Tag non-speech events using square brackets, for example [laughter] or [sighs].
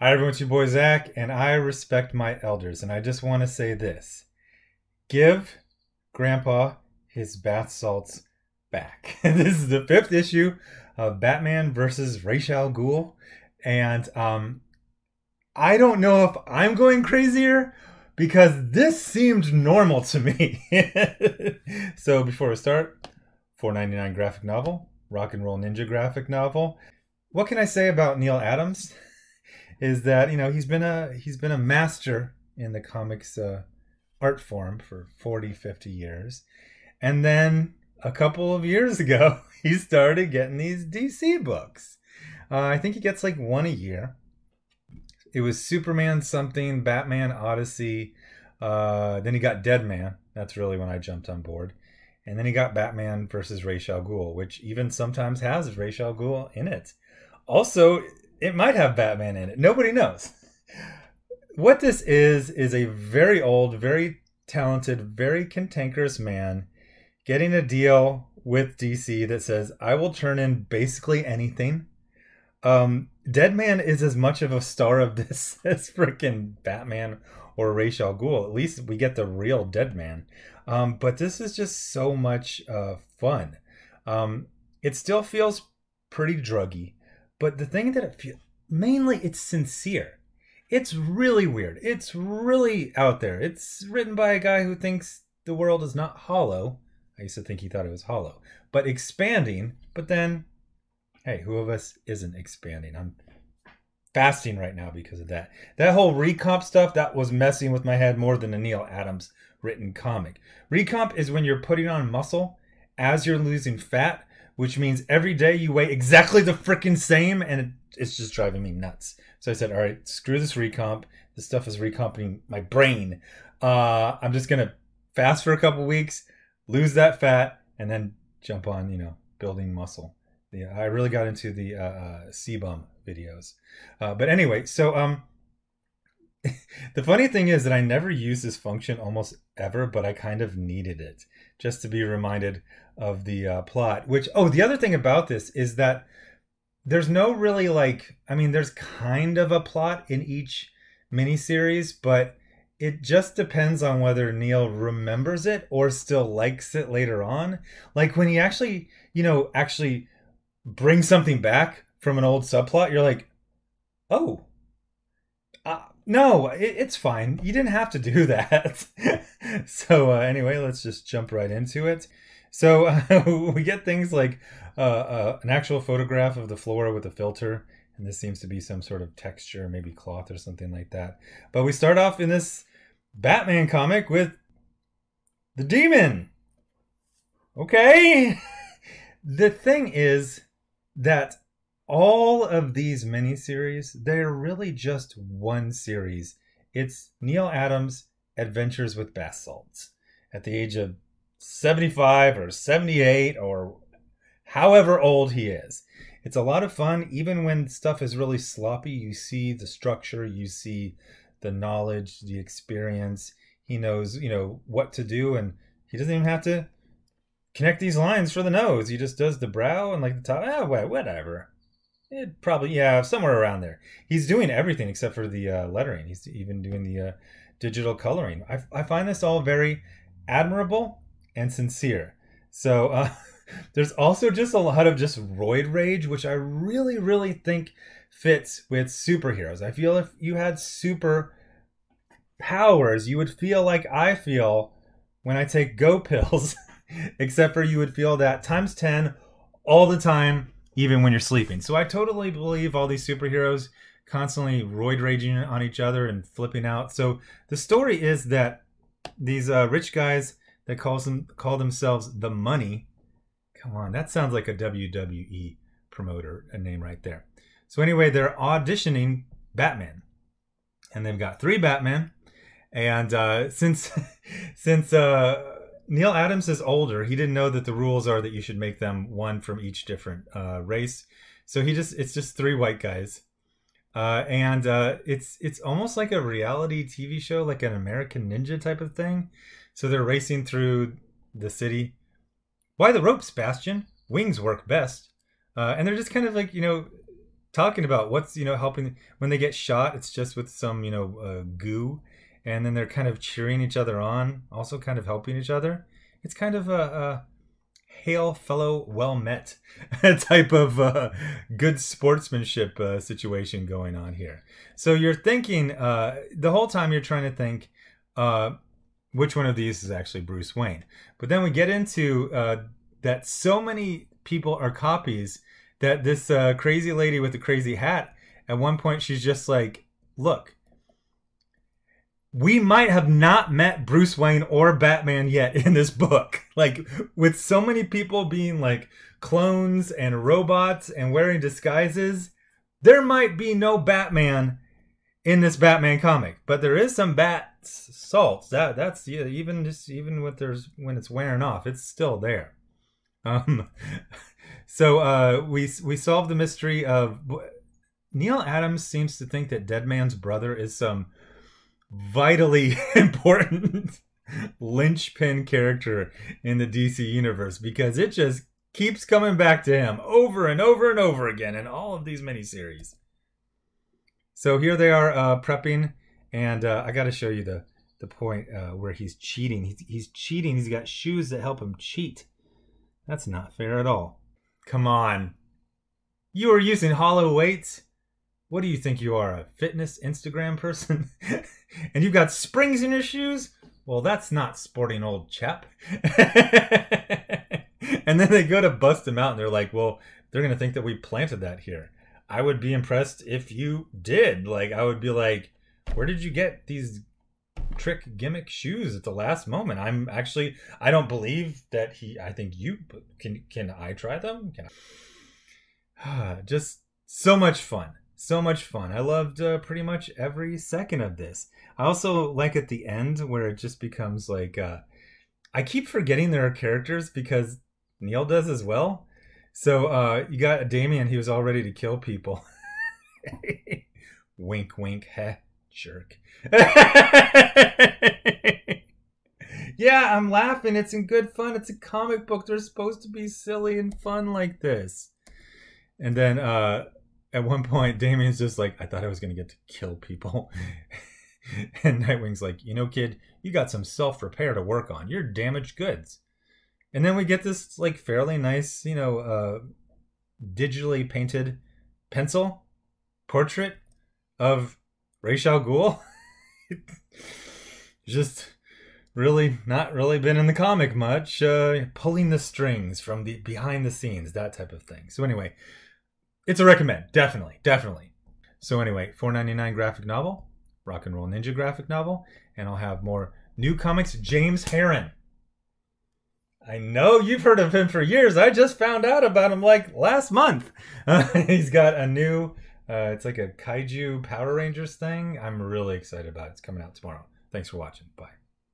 Hi, everyone. It's your boy Zach, and I respect my elders. And I just want to say this give Grandpa his bath salts back. [laughs] this is the fifth issue of Batman versus Rachel Ghoul, And um, I don't know if I'm going crazier because this seemed normal to me. [laughs] so before we start, 4.99 graphic novel, rock and roll ninja graphic novel. What can I say about Neil Adams? is that you know he's been a he's been a master in the comics uh, art form for 40 50 years and then a couple of years [laughs] ago he started getting these dc books uh, i think he gets like one a year it was superman something batman odyssey uh, then he got dead man that's really when i jumped on board and then he got batman versus Ra's al ghul which even sometimes has Ra's al ghul in it also it might have Batman in it. Nobody knows. What this is is a very old, very talented, very cantankerous man getting a deal with DC that says, "I will turn in basically anything." Um, Deadman is as much of a star of this [laughs] as freaking Batman or Ra's al Ghul. At least we get the real Deadman. Um, but this is just so much uh, fun. Um, it still feels pretty druggy. But the thing that it feels mainly it's sincere. It's really weird. It's really out there. It's written by a guy who thinks the world is not hollow. I used to think he thought it was hollow, but expanding. But then, hey, who of us isn't expanding? I'm fasting right now because of that. That whole recomp stuff that was messing with my head more than a Neil Adams written comic. Recomp is when you're putting on muscle as you're losing fat which means every day you weigh exactly the freaking same, and it, it's just driving me nuts. So I said, all right, screw this recomp. This stuff is recomping my brain. Uh, I'm just gonna fast for a couple weeks, lose that fat, and then jump on, you know, building muscle. Yeah, I really got into the uh, uh, sebum videos. Uh, but anyway, so um, [laughs] the funny thing is that I never use this function almost ever, but I kind of needed it just to be reminded of the uh, plot. Which, oh, the other thing about this is that there's no really like, I mean, there's kind of a plot in each miniseries, but it just depends on whether Neil remembers it or still likes it later on. Like when he actually, you know, actually brings something back from an old subplot, you're like, oh, uh, no, it, it's fine. You didn't have to do [laughs] that. so uh, anyway, let's just jump right into it. So uh, [laughs] we get things like uh, uh, an actual photograph of the flora with a filter, and this seems to be some sort of texture, maybe cloth or something like that. But we start off in this Batman comic with the demon. Okay. [laughs] the thing is that all of these miniseries, they're really just one series. It's Neil Adams' Adventures with Bath Salts. At the age of 75 or 78 or however old he is. It's a lot of fun. Even when stuff is really sloppy, you see the structure, you see the knowledge, the experience. He knows, you know, what to do and he doesn't even have to connect these lines for the nose. He just does the brow and like the top. Ah, whatever. It probably yeah, somewhere around there. He's doing everything except for the uh, lettering. He's even doing the uh, digital coloring. I, I find this all very admirable and sincere. So [laughs] uh, there's also just a lot of just roid rage, which I really really think fits with superheroes. I feel if you had super powers, you would feel like I feel when I take go [laughs] pills, except for you would feel that times ten all the time even when you're sleeping. So I totally believe all these superheroes constantly roid raging on each other and flipping out. So the story is that these uh, rich guys that calls them call themselves the Money. Come on, that sounds like a WWE promoter a name right there. So anyway, they're auditioning Batman, and they've got three Batman, and uh, since [laughs] since uh, Neil Adams is older. He didn't know that the rules are that you should make them one from each different uh, race. So he just it's just three white guys, uh, and uh, it's it's almost like a reality TV show, like an American Ninja type of thing. So they're racing through the city. Why the ropes, Bastion? Wings work best. Uh, and they're just kind of like you know talking about what's you know helping when they get shot. It's just with some you know uh, goo and then they're kind of cheering each other on, also kind of helping each other. It's kind of a, a hail fellow well met [laughs] type of uh, good sportsmanship uh, situation going on here. So you're thinking uh, the whole time you're trying to think uh, which one of these is actually Bruce Wayne. But then we get into uh, that so many people are copies that this uh, crazy lady with the crazy hat, at one point, she's just like, look, we might have not met Bruce Wayne or Batman yet in this book. [laughs] Like, with so many people being like clones and robots and wearing disguises, there might be no Batman in this Batman comic, but there is some bat salt. That that's yeah, even just even with there's when it's wearing off, it's still there. Um, [laughs] so uh, we we solve the mystery of Neil Adams seems to think that Dead Man's brother is some vitally [laughs] important linchpin character in the DC universe because it just keeps coming back to him over and over and over again in all of these miniseries. So here they are uh, prepping, and uh, I got to show you the the point uh, where he's cheating. He's, he's cheating. He's got shoes that help him cheat. That's not fair at all. Come on, you are using hollow weights. What do you think you are, a fitness Instagram person? [laughs] and you've got springs in your shoes? Well, that's not sporting, old chap. [laughs] and then they go to bust him out and they're like, well, they're going to think that we planted that here. I would be impressed if you did. Like, I would be like, where did you get these trick gimmick shoes at the last moment? I'm actually, I don't believe that he, I think you, can, can I try them? Can I? [sighs] Just so much fun so much fun. I loved uh, pretty much every second of this. I also like at the end where it just becomes like uh, I keep forgetting there are characters because Neil does as well. So uh, you got Damien, he was all ready to kill people. [laughs] wink, wink, heh, jerk. [laughs] yeah, I'm laughing. It's in good fun. It's a comic book. They're supposed to be silly and fun like this. And then uh, at one point, Damien's just like, I thought I was going to get to kill people. [laughs] and Nightwing's like, you know, kid, you got some self repair to work on. You're damaged goods. And then we get this like fairly nice, you know, uh, digitally painted pencil portrait of Rachel Ghoul. [laughs] just really not really been in the comic much, uh, pulling the strings from the behind the scenes, that type of thing. So anyway, it's a recommend, definitely, definitely. So anyway, 4.99 graphic novel, Rock and Roll Ninja graphic novel, and I'll have more new comics. James Heron. I know you've heard of him for years. I just found out about him like last month. Uh, [laughs] he's got a new, uh, it's like a kaiju Power Rangers thing. I'm really excited about it. It's coming out tomorrow. Thanks for watching. Bye.